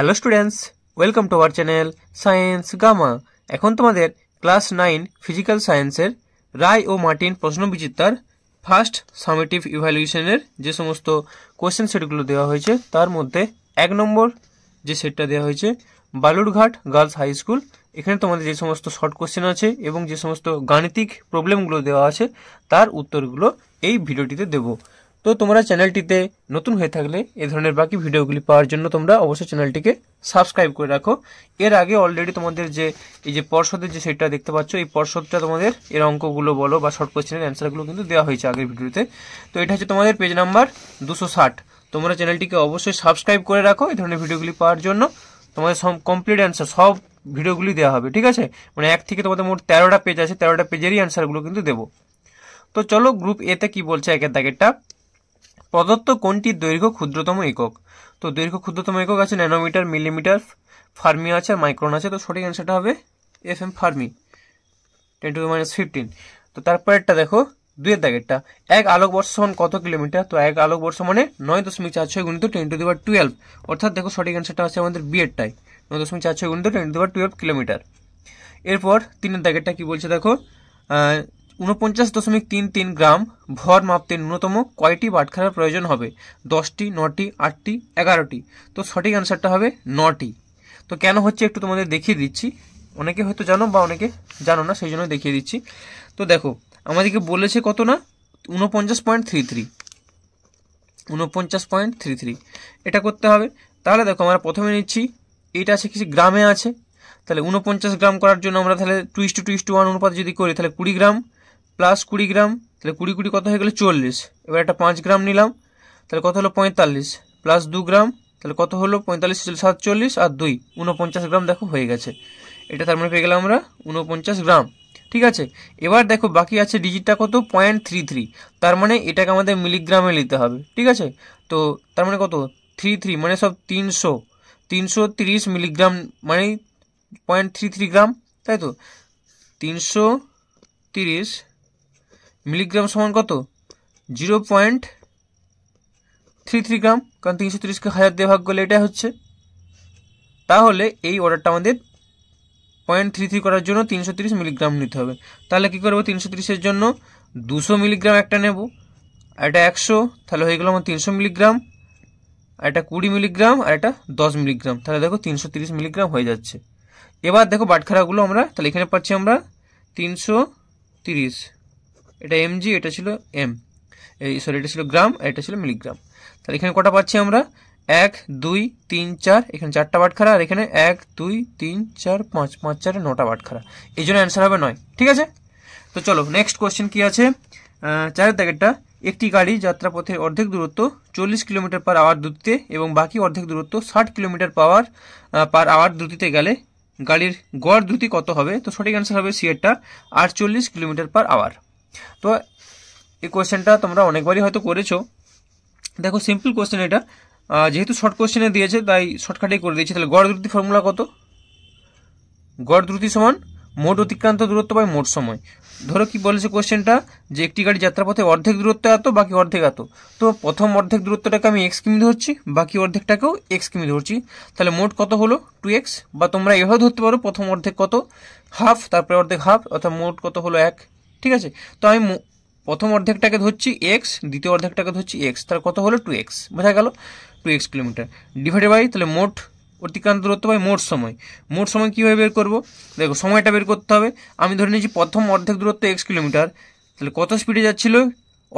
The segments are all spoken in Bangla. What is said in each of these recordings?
Hello students welcome to our channel science gamma এখন তোমাদের ক্লাস নাইন ফিজিক্যাল সায়েন্সের রায় ও মার্টিন প্রশ্নবিচিত্রার ফার্স্ট সামেটিভ ইভ্যালুয়েশনের যে সমস্ত কোয়েশ্চেন সেটগুলো দেওয়া হয়েছে তার মধ্যে এক নম্বর যে সেটটা দেওয়া হয়েছে বালুরঘাট গার্লস হাই স্কুল এখানে তোমাদের যে সমস্ত শর্ট কোয়েশ্চেন আছে এবং যে সমস্ত গাণিতিক প্রবলেমগুলো দেওয়া আছে তার উত্তরগুলো এই ভিডিওটিতে দেবো তো তোমরা চ্যানেলটিতে নতুন হয়ে থাকলে এ ধরনের বাকি ভিডিওগুলি পাওয়ার জন্য তোমরা অবশ্যই চ্যানেলটিকে সাবস্ক্রাইব করে রাখো এর আগে অলরেডি তোমাদের যে এই যে পর্ষদের যে সেটটা দেখতে পাচ্ছ এই পর্ষদটা তোমাদের এর অঙ্কগুলো বলো বা শর্ট কোয়েশ্চেনের অ্যান্সারগুলো কিন্তু দেওয়া হয়েছে আগের ভিডিওতে তো এটা হচ্ছে তোমাদের পেজ নাম্বার দুশো তোমরা চ্যানেলটিকে অবশ্যই সাবস্ক্রাইব করে রাখো এই ধরনের ভিডিওগুলি পাওয়ার জন্য তোমাদের সব কমপ্লিট অ্যান্সার সব ভিডিওগুলি দেওয়া হবে ঠিক আছে মানে এক থেকে তোমাদের মোট তেরোটা পেজ আছে তেরোটা পেজেরই অ্যান্সারগুলো কিন্তু দেবো তো চলো গ্রুপ এতে কি বলছে একের দাগেরটা প্রদত্ত কোনটির দৈর্ঘ্য ক্ষুদ্রতম একক তো দৈর্ঘ্য ক্ষুদ্রতম একক আছে ন্যানোমিটার মিলিমিটার ফার্মি আছে আর মাইক্রন আছে তো সঠিক অ্যান্সারটা হবে F M fermi ten to minus fifteen তো তারপরেরটা দেখো দুয়ের দাগেরটা এক আলোকবর্ষ সমান কত কিলোমিটার তো এক আলোকবর্ষ মানে নয় দশমিক চার ছয় গুণিত টেন টু দিবার টুয়েলভ অর্থাৎ দেখো সঠিক অ্যান্সারটা আছে আমাদের বিয়েরটাই নয় দশমিক চার ছয় গুণিত টেন টু দিবার টুয়েলভ কিলোমিটার এরপর তিনের দাগেরটা কি বলছে দেখো উনপঞ্চাশ দশমিক তিন তিন গ্রাম ভর মাপতে ন্যূনতম কয়টি বাটখারার প্রয়োজন হবে দশটি নটি আটটি এগারোটি তো সঠিক অ্যান্সারটা হবে নটি তো কেন হচ্ছে একটু তোমাদের দেখিয়ে দিচ্ছি অনেকে হয়তো জানো বা অনেকে জানো না সেই জন্য দেখিয়ে দিচ্ছি তো দেখো আমাদেরকে বলেছে কত না উনপঞ্চাশ পয়েন্ট থ্রি থ্রি উনপঞ্চাশ পয়েন্ট থ্রি থ্রি এটা করতে হবে তাহলে দেখো আমরা প্রথমে নিচ্ছি এটা আছে কিছু গ্রামে আছে তাহলে উনপঞ্চাশ গ্রাম করার জন্য আমরা তাহলে two is to two is to one অনুপাত যদি করি তাহলে কুড়ি গ্রাম প্লাস কুড়ি গ্রাম তাহলে কুড়ি কুড়ি কত হয়ে গেলো চল্লিশ এবার একটা পাঁচ গ্রাম নিলাম তাহলে কত হলো পঁয়তাল্লিশ প্লাস দু গ্রাম তাহলে কত হলো পঁয়তাল্লিশ সাতচল্লিশ আর দুই উনপঞ্চাশ গ্রাম দেখো হয়ে গেছে এটা তার মানে পেয়ে গেলাম আমরা উনপঞ্চাশ গ্রাম ঠিক আছে এবার দেখো বাকি আছে ডিজিটটা কত পয়েন্ট থ্রি থ্রি তার মানে এটাকে আমাদের মিলিগ্রামে নিতে হবে ঠিক আছে তো তার মানে কত থ্রি থ্রি মানে সব তিনশো তিনশো তিরিশ মিলিগ্রাম মানে পয়েন্ট থ্রি থ্রি গ্রাম তাই তো তিনশো তিরিশ মিলিগ্রাম সমান কত zero point three three gram কারণ তিনশো তিরিশকে হাজার দিয়ে ভাগ করলে এটা হচ্ছে তাহলে এই অর্ডারটা আমাদের পয়েন্ট থ্রি থ্রি করার জন্য তিনশো তিরিশ মিলিগ্রাম নিতে হবে তাহলে কী করবো তিনশো তিরিশের জন্য দুশো মিলিগ্রাম একটা নেব আর এটা একশো তাহলে হয়ে গেল আমার তিনশো মিলিগ্রাম আর এটা কুড়ি মিলিগ্রাম আর এটা দশ মিলিগ্রাম তাহলে দেখো তিনশো তিরিশ মিলিগ্রাম হয়ে যাচ্ছে এবার দেখো বাটখারাগুলো আমরা তাহলে এখানে পাচ্ছি আমরা তিনশো তিরিশ এটা জি এটা ছিল এম এই সরি এটা ছিল গ্রাম এটা ছিল মিলিগ্রাম তাহলে এখানে কটা পাচ্ছি আমরা এক দুই তিন চার এখানে চারটা বাটখারা আর এখানে এক দুই তিন চার পাঁচ পাঁচ চারে নটা বাটখারা এই জন্য অ্যান্সার হবে নয় ঠিক আছে তো চলো নেক্সট কোয়েশ্চেন কি আছে চারের প্যাকেটটা একটি গাড়ি যাত্রাপথের অর্ধেক দূরত্ব চল্লিশ কিলোমিটার পার আওয়ার দ্রুতিতে এবং বাকি অর্ধেক দূরত্ব ষাট কিলোমিটার পাওয়ার পার আওয়ার দ্রুতিতে গেলে গাড়ির গড় দ্রুতি কত হবে তো সঠিক অ্যান্সার হবে সিয়ারটা আটচল্লিশ কিলোমিটার পার আওয়ার তো এই কোয়েশ্চেনটা তোমরা অনেকবারই হয়তো করেছো দেখো সিম্পল কোয়েশ্চেন এটা যেহেতু শর্ট কোয়েশ্চেনে দিয়েছে তাই শর্টকাটেই করে দিয়েছে তাহলে গড় দ্রুতি ফর্মুলা কত গড় দ্রুতি সমান মোট অতিক্রান্ত দূরত্ব বাই মোট সময় ধরো কি বলেছে কোয়েশ্চেনটা যে একটি গাড়ি যাত্রাপথে অর্ধেক দূরত্ব এত বাকি অর্ধেক এত তো প্রথম অর্ধেক দূরত্বটাকে আমি এক্স কিমি ধরছি বাকি অর্ধেকটাকেও এক্স কিমি ধরছি তাহলে মোট কত হলো টু এক্স বা তোমরা এভাবে ধরতে পারো প্রথম অর্ধেক কত হাফ তারপরে অর্ধেক হাফ অর্থাৎ মোট কত হলো এক ঠিক আছে তো আমি প্রথম অর্ধেকটাকে ধরছি এক্স দ্বিতীয় অর্ধেকটাকে ধরছি এক্স তার কত হলো টু এক্স বোঝা গেল two X kilometre divided by তাহলে মোট অতিক্রান্ত দূরত্ব বাই মোট সময় মোট সময় কীভাবে বের করব দেখো সময়টা বের করতে হবে আমি ধরে নিয়েছি প্রথম অর্ধেক দূরত্ব এক্স কিলোমিটার তাহলে কত স্পিডে যাচ্ছিল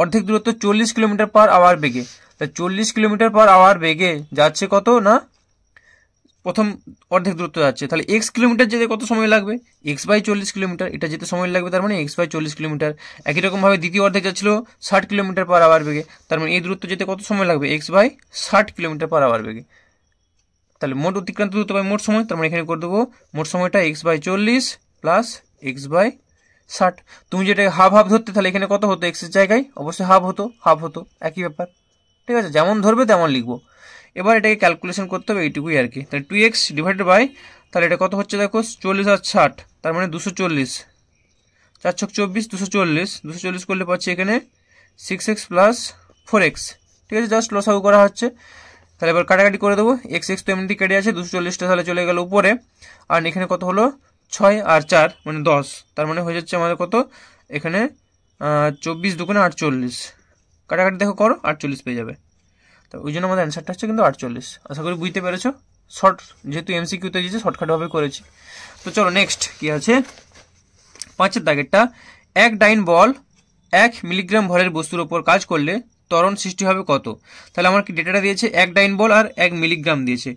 অর্ধেক দূরত্ব চল্লিশ কিলোমিটার পার আওয়ার বেগে তাহলে চল্লিশ কিলোমিটার পার আওয়ার বেগে যাচ্ছে কত না প্রথম অর্ধেক দূরত্ব যাচ্ছে তাহলে এক্স কিলোমিটার যেতে কত সময় লাগবে এক্স বাই চল্লিশ কিলোমিটার এটা যেতে সময় লাগবে তার মানে এক্স বাই চল্লিশ কিলোমিটার একই রকমভাবে দ্বিতীয় অর্ধেক যাচ্ছিল ষাট কিলোমিটার পার আওয়ার বেগে তার মানে এই দূরত্ব যেতে কত সময় লাগবে এক্স বাই ষাট কিলোমিটার পার আওয়ার বেগে তাহলে মোট অতিক্রান্ত দূরত্ব পাই মোট সময় তার মানে এখানে করে দেবো মোট সময়টা এক্স বাই চল্লিশ প্লাস এক্স বাই ষাট তুমি যেটা হাফ হাফ ধরতে তাহলে এখানে কত হতো এক্সের জায়গায় অবশ্যই হাফ হতো হাফ হতো একই ব্যাপার ঠিক আছে যেমন ধরবে তেমন লিখবো এবার এটাকে ক্যালকুলেশন করতে হবে এইটুকুই আর কি তাহলে টু এক্স ডিভাইডেড বাই তাহলে এটা কত হচ্ছে দেখো চল্লিশ আর ষাট তার মানে দুশো চল্লিশ চার ছক চব্বিশ দুশো চল্লিশ দুশো চল্লিশ করলে পাচ্ছি এখানে six X plus four X ঠিক আছে জাস্ট লস আউ করা হচ্ছে তাহলে এবার কাটাকাটি করে দেবো এক্স এক্স তো এমনিটি কেটে আছে দুশো চল্লিশটা তাহলে চলে গেল উপরে আর এখানে কত হলো ছয় আর চার মানে দশ তার মানে হয়ে যাচ্ছে আমাদের কত এখানে চব্বিশ দুগুণে আটচল্লিশ কাটাকাটি দেখো করো আটচল্লিশ পেয়ে যাবে তো ওই জন্য আমাদের অ্যান্সারটা হচ্ছে কিন্তু আটচল্লিশ আশা করি বুঝতে পেরেছো শর্ট যেহেতু এমসিকিউতে দিয়েছে শর্টকাটভাবে করেছি তো চলো নেক্সট কি আছে পাঁচের দাগেরটা এক ডাইন বল এক মিলিগ্রাম ভরের বস্তুর ওপর কাজ করলে ত্বরণ সৃষ্টি হবে কত তাহলে আমার কি ডেটাটা দিয়েছে এক ডাইন বল আর এক মিলিগ্রাম দিয়েছে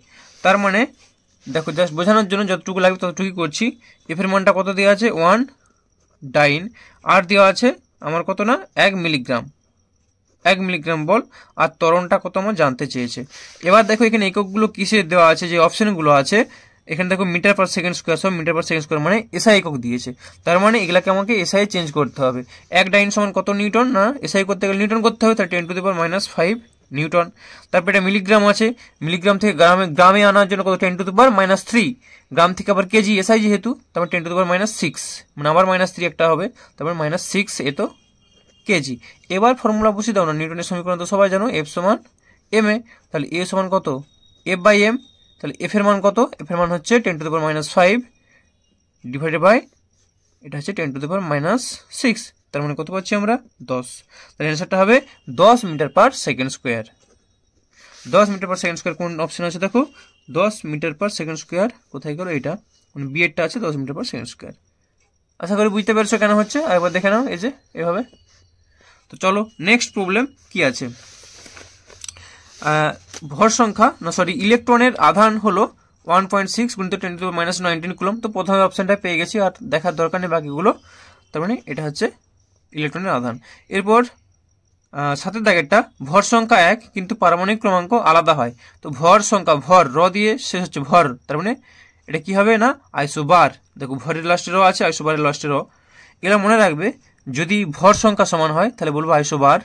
তার মানে দেখো জাস্ট বোঝানোর জন্য যতটুকু লাগবে ততটুকুই করছি এফের মানটা কত দেওয়া আছে ওয়ান ডাইন আর দেওয়া আছে আমার কত না এক মিলিগ্রাম এক মিলিগ্রাম বল আর তরণটা কত আমার জানতে চেয়েছে এবার দেখো এখানে এককগুলো কিসে দেওয়া আছে যে অপশনগুলো আছে এখানে দেখো মিটার পার সেকেন্ড স্কোয়ার সব মিটার পার সেকেন্ড স্কোয়ার মানে এসআই একক দিয়েছে তার মানে এগুলাকে আমাকে এসআই চেঞ্জ করতে হবে এক ডাইন সমান কত নিউটন না এসআই করতে গেলে নিউটন করতে হবে তার ten to the power minus five newton তারপরে এটা মিলিগ্রাম আছে মিলিগ্রাম থেকে গ্রামে গ্রামে আনার জন্য কত ten to the power minus three gram থেকে আবার কেজি এসআই যেহেতু তারপর ten to the power minus six মানে আবার মাইনাস থ্রি একটা হবে তারপর মাইনাস সিক্স এ তো কেজি এবার ফর্মুলা বসিয়ে দাও না নিউটনের সমীকরণ তো সবাই জানো এফ সমান এম এ তাহলে এ সমান কত এফ বাই এম তাহলে এফ এর মান কত এফ এর মান হচ্ছে ten to the power minus five divided by এটা হচ্ছে ten to the power minus six তার মানে কত পাচ্ছি আমরা দশ তাহলে অ্যান্সারটা হবে দশ মিটার পার সেকেন্ড স্কোয়ার দশ মিটার পার সেকেন্ড স্কোয়ার কোন অপশন আছে দেখো দশ মিটার পার সেকেন্ড স্কোয়ার কোথায় গেল এটা মানে বিএডটা আছে দশ মিটার পার সেকেন্ড স্কোয়ার আশা করি বুঝতে পারছো কেন হচ্ছে আরেকবার দেখে নাও এই যে এভাবে তো চলো নেক্সট প্রবলেম কি আছে ভর সংখ্যা না সরি ইলেকট্রনের আধান হলো ওয়ান পয়েন্ট সিক্স গুণিত twenty to minus nineteen coulomb তো প্রথমে অপশানটা পেয়ে গেছি আর দেখার দরকার নেই বাকিগুলো তার মানে এটা হচ্ছে ইলেকট্রনের আধান এরপর সাথে দাগেরটা ভর সংখ্যা এক কিন্তু পারমাণবিক ক্রমাঙ্ক আলাদা হয় তো ভর সংখ্যা ভর র দিয়ে শেষ হচ্ছে ভর তার মানে এটা কি হবে না বার দেখো ভরের লাস্টে র আছে আইসোবারের লাস্টে র এগুলো মনে রাখবে যদি ভর সংখ্যা সমান হয় তাহলে বলবো আইসো বার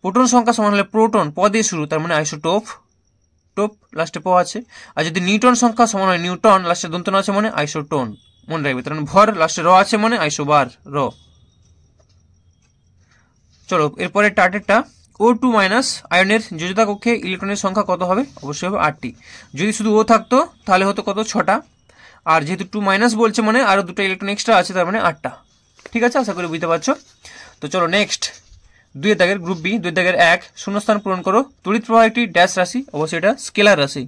প্রোটন সংখ্যা সমান হলে প্রোটন পদে শুরু তার মানে আইসো টোপ টোপ লাস্টে প আছে আর যদি নিউটন সংখ্যা সমান হয় নিউটন লাস্টে দন্তন আছে মানে আইসো টোন মনে রাখবে তার মানে ভর লাস্টে র আছে মানে আইসো বার র চলো এরপরে টার্টেরটা ও টু মাইনাস আয়নের যোজতা কক্ষে ইলেকট্রনের সংখ্যা কত হবে অবশ্যই হবে আটটি যদি শুধু ও থাকতো তাহলে হতো কত ছটা আর যেহেতু টু মাইনাস বলছে মানে আরও দুটো ইলেকট্রন এক্সট্রা আছে তার মানে আটটা ঠিক আছে আশা করি বুঝতে পারছো তো চলো নেক্সট দুই দাগের গ্রুপ বি দুই দাগের এক শূন্যস্থান পূরণ করো তড়িৎ প্রবাহ একটি ড্যাশ রাশি অবশ্যই এটা স্কেলার রাশি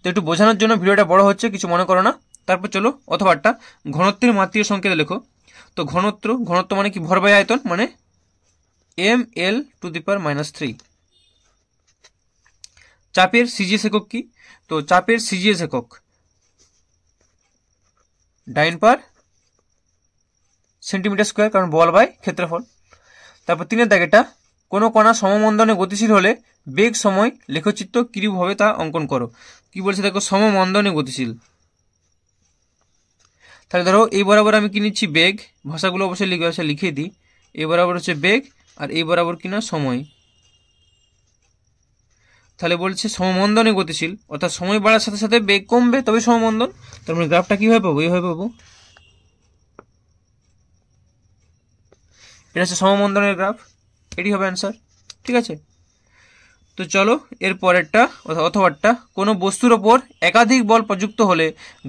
তো একটু বোঝানোর জন্য ভিডিওটা বড় হচ্ছে কিছু মনে করো না তারপর চলো অথবাটা ঘনত্বের মাতৃ সংকেত লেখো তো ঘনত্ব ঘনত্ব মানে কি ভরবাই আয়তন মানে M L to the power minus three চাপের সিজিএস একক কি তো চাপের সিজিএস একক ডাইন পার সেন্টিমিটার স্কোয়ার কারণ বল বাই ক্ষেত্রফল তারপর তিনের দাগেটা কোনো কণা সমমন্দনে গতিশীল হলে বেগ সময় লেখচিত্র কিরূপভাবে তা অঙ্কন করো কি বলছে দেখো সমমন্দনে গতিশীল তাহলে ধরো এই বরাবর আমি কি নিচ্ছি বেগ ভাষাগুলো অবশ্যই লিখে লিখে দিই এই বরাবর হচ্ছে বেগ আর এই বরাবর কিনা সময় তাহলে বলছে সমবন্ধনে গতিশীল অর্থাৎ সময় বাড়ার সাথে সাথে বেগ কমবে তবে সমবন্ধন তার মানে গ্রাফটা কীভাবে পাবো এইভাবে পাবো এটা হচ্ছে সমবন্ধনের গ্রাফ এটি হবে অ্যান্সার ঠিক আছে তো চলো এর পরেরটা অথবাটা কোনো বস্তুর ওপর একাধিক বল প্রযুক্ত হলে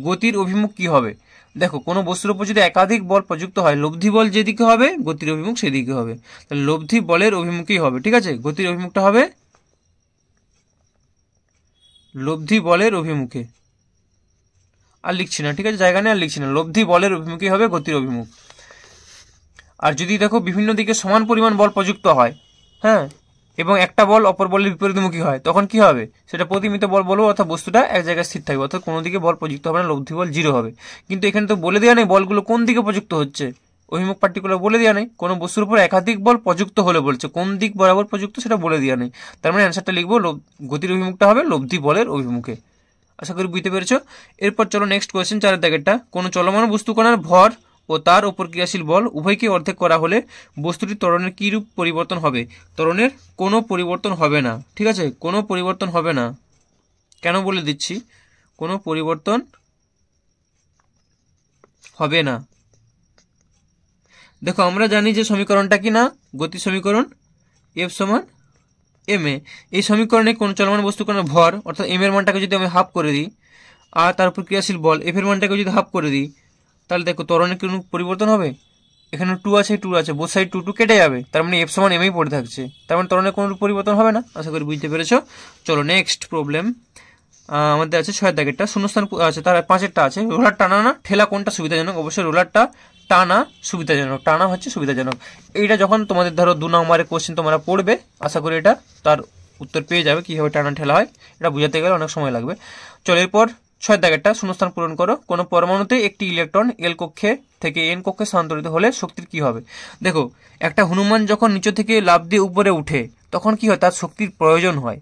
গতির অভিমুখ কী হবে দেখো কোনো বস্তুর ওপর যদি একাধিক বল প্রযুক্ত হয় লব্ধি বল যেদিকে হবে গতির অভিমুখ সেদিকে হবে তাহলে লব্ধি বলের অভিমুখই হবে ঠিক আছে গতির অভিমুখটা হবে লব্ধি বলের অভিমুখে আর লিখছি না ঠিক আছে জায়গা নেই আর লিখছি না লব্ধি বলের অভিমুখী হবে গতির অভিমুখ আর যদি দেখো বিভিন্ন দিকে সমান পরিমাণ বল প্রযুক্ত হয় হ্যাঁ এবং একটা বল অপর বলের বিপরীতমুখী হয় তখন কি হবে সেটা প্রতিমিত বল বলবো অর্থাৎ বস্তুটা এক জায়গায় স্থির থাকবে অর্থাৎ কোনো দিকে বল প্রযুক্ত হবে না লব্ধি বল জিরো হবে কিন্তু এখানে তো বলে দেওয়া নেই বলগুলো কোন দিকে প্রযুক্ত হচ্ছে অভিমুখ পার্টিকুলার বলে দেওয়া নেই কোনো বস্তুর উপর একাধিক বল প্রযুক্ত হলে বলছে কোন দিক বরাবর প্রযুক্ত সেটা বলে দেওয়া নেই তার মানে অ্যান্সারটা লিখবো গতির অভিমুখটা হবে লব্ধি বলের অভিমুখে আশা করি বুঝতে পেরেছ এরপর চলো নেক্সট কোয়েশ্চেন চারের দাগেরটা কোনো চলমান বস্তুকণার ভর ও তার ওপর ক্রিয়াশীল বল উভয়কে অর্ধেক করা হলে বস্তুটির ত্বরণের কীরূপ পরিবর্তন হবে ত্বরণের কোনো পরিবর্তন হবে না ঠিক আছে কোনো পরিবর্তন হবে না কেন বলে দিচ্ছি কোনো পরিবর্তন হবে না দেখো আমরা জানি যে সমীকরণটা কি না গতি সমীকরণ এফ সমান এম এ এই সমীকরণে কোনো চলমান বস্তু কোনো ভর অর্থাৎ এম এর মানটাকে যদি আমি হাফ করে দিই আর তারপর ক্রিয়াশীল বল এফ এর মানটাকে যদি হাফ করে দিই তাহলে দেখো তরণের কোনো পরিবর্তন হবে এখানে টু আছে টু আছে বোথ সাইড টু টু কেটে যাবে তার মানে এফ সমান এমএই পড়ে থাকছে তার মানে ত্বরণে কোনো পরিবর্তন হবে না আশা করি বুঝতে পেরেছো চলো নেক্সট প্রবলেম আমাদের আছে ছয় দাগেরটা শূন্যস্থান আছে তার পাঁচেরটা আছে রোলারটা টানা না ঠেলা কোনটা সুবিধাজনক অবশ্যই রোলারটা টানা সুবিধাজনক টানা হচ্ছে সুবিধাজনক এইটা যখন তোমাদের ধরো দু নম্বরের কোশ্চেন তোমরা পড়বে আশা করি এটা তার উত্তর পেয়ে যাবে কীভাবে টানা ঠেলা হয় এটা বোঝাতে গেলে অনেক সময় লাগবে চলো এরপর ছয় দাগেরটা শূন্যস্থান পূরণ করো কোনো পরমাণুতে একটি ইলেকট্রন এল কক্ষে থেকে এন কক্ষে স্থানান্তরিত হলে শক্তির কি হবে দেখো একটা হনুমান যখন নিচে থেকে লাভ দিয়ে উপরে উঠে তখন কি হয় তার শক্তির প্রয়োজন হয়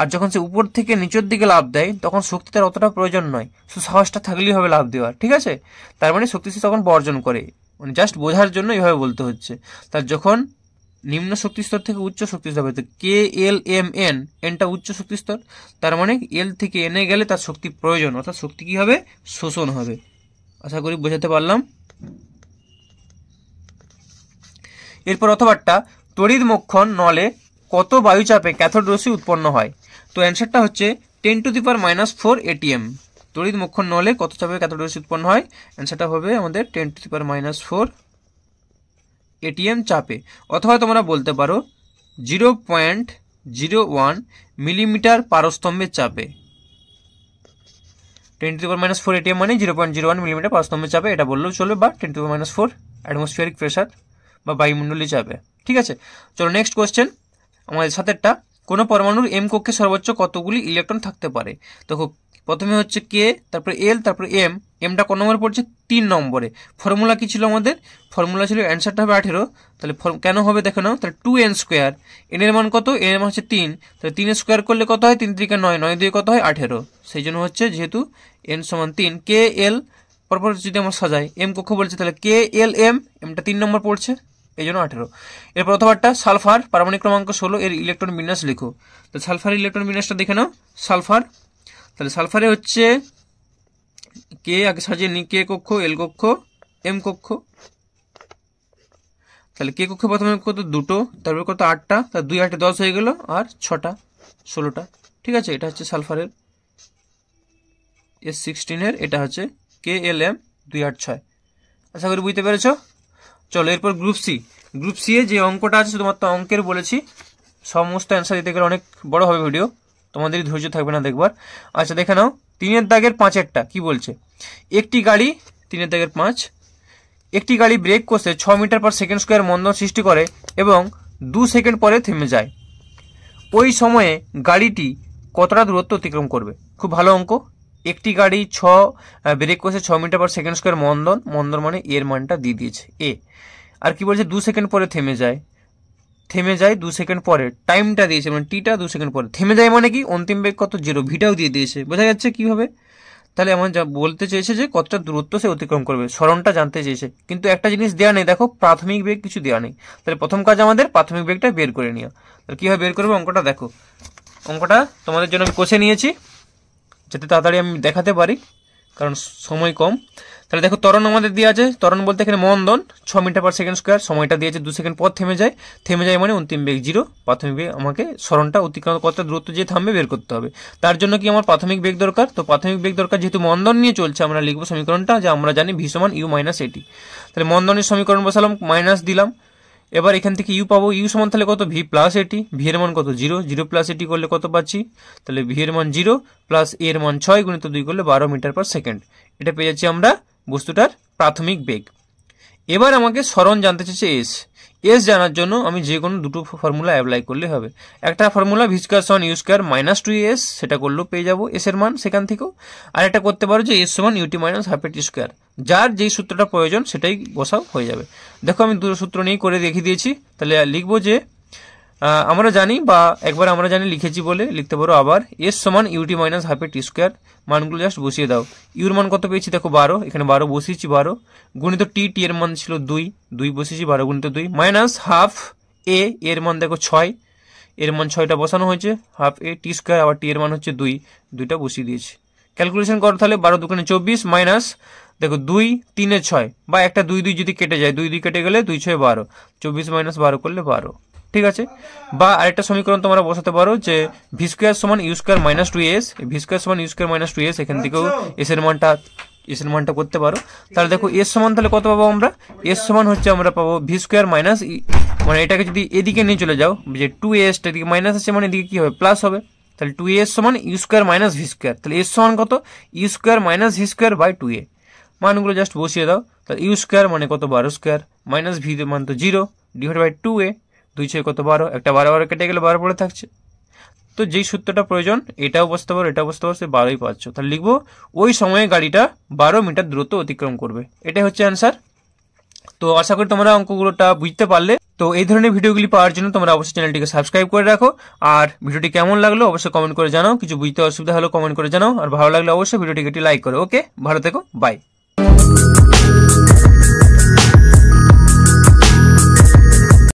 আর যখন সে উপর থেকে নিচের দিকে লাভ দেয় তখন শক্তি তার অতটা প্রয়োজন নয় শুধু সাহসটা থাকলেই হবে লাভ দেওয়ার ঠিক আছে তার মানে শক্তি সে তখন বর্জন করে মানে জাস্ট বোঝার জন্য এইভাবে বলতে হচ্ছে তার যখন নিম্ন শক্তি স্তর থেকে উচ্চ শক্তি স্তর তো কে এল এম এন এনটা উচ্চ শক্তি স্তর তার মানে এল থেকে এনে গেলে তার শক্তি প্রয়োজন অর্থাৎ শক্তি কী হবে শোষণ হবে আশা করি বোঝাতে পারলাম এরপর অথবাটা তড়িৎ মক্ষণ নলে কত বায়ুচাপে ক্যাথোড রশ্মি উৎপন্ন হয় তো অ্যান্সারটা হচ্ছে ten to the power minus four ATM তড়িৎ মুখ্য নলে কত চাপে ক্যাথোডোসি উৎপন্ন হয় অ্যান্সারটা হবে আমাদের ten to the power minus four ATM চাপে অথবা তোমরা বলতে পারো zero point zero one millimetre পারস্তম্ভের চাপে ten to power minus four ATM মানে zero point zero one millimetre পারস্তম্ভের চাপে এটা বললেও চলবে বা ten to minus four atmospheric pressure বা বায়ুমণ্ডলী চাপে ঠিক আছে চলো নেক্সট কোয়েশ্চেন আমাদের সাথেরটা কোনো পরমাণুর এম কক্ষে সর্বোচ্চ কতগুলি ইলেকট্রন থাকতে পারে দেখো প্রথমে হচ্ছে কে তারপরে এল তারপরে এম এমটা কোন নম্বরে পড়ছে তিন নম্বরে ফর্মুলা কি ছিল আমাদের ফর্মুলা ছিল অ্যান্সারটা হবে আঠেরো তাহলে কেন হবে দেখো নাও তাহলে টু এন স্কোয়ার এন এর মান কত এন এর মান হচ্ছে তিন তাহলে তিন স্কোয়ার করলে কত হয় তিন থেকে নয় নয় দিয়ে কত হয় আঠেরো সেই জন্য হচ্ছে যেহেতু এন সমান তিন কে এল পরপর যদি আমার সাজাই এম কক্ষ বলছে তাহলে কে এল এম এমটা তিন নম্বর পড়ছে এই জন্য আঠেরো এর প্রথমবারটা সালফার পারমাণবিক ক্রমাঙ্ক ষোলো এর ইলেকট্রন বিন্যাস লিখো তো সালফার ইলেকট্রন বিন্যাসটা দেখে নাও সালফার তাহলে সালফারে হচ্ছে কে আগে সাজিয়ে নি কে কক্ষ এল কক্ষ এম কক্ষ তাহলে কে কক্ষ প্রথমে কত দুটো তারপরে কত আটটা তার দুই আটে দশ হয়ে গেল আর ছটা ষোলোটা ঠিক আছে এটা হচ্ছে সালফারের এস সিক্সটিনের এটা হচ্ছে কে এল এম দুই আট ছয় আশা করি বুঝতে পেরেছ চলো এরপর গ্রুপ সি গ্রুপ সি এ যে অঙ্কটা আছে শুধুমাত্র অঙ্কের বলেছি সমস্ত অ্যান্সার দিতে গেলে অনেক বড় হবে ভিডিও তোমাদেরই ধৈর্য থাকবে না দেখবার আচ্ছা দেখে নাও তিনের দাগের পাঁচেরটা কি বলছে একটি গাড়ি তিনের দাগের পাঁচ একটি গাড়ি ব্রেক কষে ছ মিটার পার সেকেন্ড স্কোয়ার মন্দন সৃষ্টি করে এবং দু সেকেন্ড পরে থেমে যায় ওই সময়ে গাড়িটি কতটা দূরত্ব অতিক্রম করবে খুব ভালো অঙ্ক একটি গাড়ি ছ ব্রেক কষে ছ মিটার পার সেকেন্ড স্কোয়ার মন্দন মন্দন মানে এর মানটা দিয়ে দিয়েছে এ আর কি বলছে দু সেকেন্ড পরে থেমে যায় থেমে যায় দু সেকেন্ড পরে টাইমটা দিয়েছে মানে টিটা দু সেকেন্ড পরে থেমে যায় মানে কি অন্তিম বেগ কত জিরো ভিটাও দিয়ে দিয়েছে বোঝা যাচ্ছে কীভাবে তাহলে আমার যা বলতে চেয়েছে যে কতটা দূরত্ব সে অতিক্রম করবে স্মরণটা জানতে চেয়েছে কিন্তু একটা জিনিস দেওয়া নেই দেখো প্রাথমিক বেগ কিছু দেওয়া নেই তাহলে প্রথম কাজ আমাদের প্রাথমিক বেগটা বের করে নেওয়া তাহলে কীভাবে বের করবে অঙ্কটা দেখো অঙ্কটা তোমাদের জন্য আমি কষে নিয়েছি যাতে তাড়াতাড়ি আমি দেখাতে পারি কারণ সময় কম তাহলে দেখো তরণ আমাদের দেওয়া আছে তরণ বলতে এখানে মন্দন ছ মিটার পার সেকেন্ড স্কোয়ার সময়টা দিয়েছে দু সেকেন্ড পর থেমে যায় থেমে যায় মানে অন্তিম বেগ জিরো প্রাথমিক বেগ আমাকে স্মরণটা অতিক্রম কত দ্রুত যে থামবে বের করতে হবে তার জন্য কি আমার প্রাথমিক বেগ দরকার তো প্রাথমিক বেগ দরকার যেহেতু মন্দন নিয়ে চলছে আমরা লিখবো সমীকরণটা যে আমরা জানি ভি সমান ইউ মাইনাস এটি তাহলে মন্দনের সমীকরণ বসালাম মাইনাস দিলাম এবার এখান থেকে ইউ পাবো ইউ সমান তাহলে কত ভি প্লাস এটি ভি এর মান কত জিরো জিরো প্লাস এটি করলে কত পাচ্ছি তাহলে ভি এর মান জিরো প্লাস এর মান ছয় গুণিত দুই করলে বারো মিটার পার সেকেন্ড এটা পেয়ে যাচ্ছি আমরা বস্তুটার প্রাথমিক বেগ এবার আমাকে স্মরণ জানতে চেয়েছে এস এস জানার জন্য আমি যে কোনো দুটো ফর্মুলা অ্যাপ্লাই করলে হবে একটা ফর্মুলা ভিসকার সমান U square minus two S সেটা করলেও পেয়ে যাবো এসের মান সেখান থেকেও আর একটা করতে পারো যে এস সমান UT minus half T square যার যেই সূত্রটা প্রয়োজন সেটাই বসাও হয়ে যাবে দেখো আমি দুটো সূত্র নিয়েই করে দেখিয়ে দিয়েছি তাহলে লিখবো যে আমরা জানি বা একবার আমরা জানি লিখেছি বলে লিখতে পারো আবার এস সমান ইউটি মাইনাস হাফে টি স্কোয়ার মানগুলো জাস্ট বসিয়ে দাও ইউর মান কত পেয়েছি দেখো বারো এখানে বারো বসিয়েছি বারো গুণিত টি টি এর মান ছিল দুই দুই বসিয়েছি বারো গুণিত দুই মাইনাস হাফ এ এর মান দেখো ছয় এর মান ছয়টা বসানো হয়েছে হাফ এ টি স্কোয়ার আবার টি এর মান হচ্ছে দুই দুইটা বসিয়ে দিয়েছি ক্যালকুলেশন করো তাহলে বারো দুখানে চব্বিশ মাইনাস দেখো দুই তিনে ছয় বা একটা দুই দুই যদি কেটে যায় দুই দুই কেটে গেলে দুই ছয় বারো চব্বিশ মাইনাস বারো করলে বারো ঠিক আছে বা আরেকটা সমীকরণ তোমরা বসাতে পারো যে ভি স্কোয়ার সমান U square minus two S V square সমান U square minus two S এখান থেকেও এস আচ্ছা। এর মানটা এস এর মানটা করতে পারো তাহলে দেখো এস সমান তাহলে কত পাবো আমরা এস সমান হচ্ছে আমরা পাবো ভি স্কোয়ার মাইনাস মানে এটাকে যদি এদিকে নিয়ে চলে যাও যে টু এসটা এদিকে মাইনাস আছে মানে এদিকে কী হবে প্লাস হবে তাহলে টু এস সমান U square minus V square তাহলে এস সমান কত U square minus V square by two A মানগুলো জাস্ট বসিয়ে দাও তাহলে ইউ স্কোয়ার মানে কত বারো স্কোয়ার মাইনাস ভি মান তো zero divide by two A দুই ছয় কত বারো একটা বারো বারো কেটে গেলে বারো পড়ে থাকছে তো যেই সূত্রটা প্রয়োজন এটাও বসতে পারো এটা বসতে পারো সে বারোই পাচ্ছ তাহলে লিখবো ওই সময়ে গাড়িটা বারো মিটার দ্রুত অতিক্রম করবে এটাই হচ্ছে অ্যান্সার তো আশা করি তোমরা অঙ্কগুলোটা বুঝতে পারলে তো এই ধরনের ভিডিওগুলি পাওয়ার জন্য তোমরা অবশ্যই চ্যানেলটিকে সাবস্ক্রাইব করে রাখো আর ভিডিওটি কেমন লাগলো অবশ্যই কমেন্ট করে জানাও কিছু বুঝতে অসুবিধা হলো কমেন্ট করে জানাও আর ভালো লাগলে অবশ্যই ভিডিওটিকে একটি লাইক করো ওকে ভালো থেকো বাই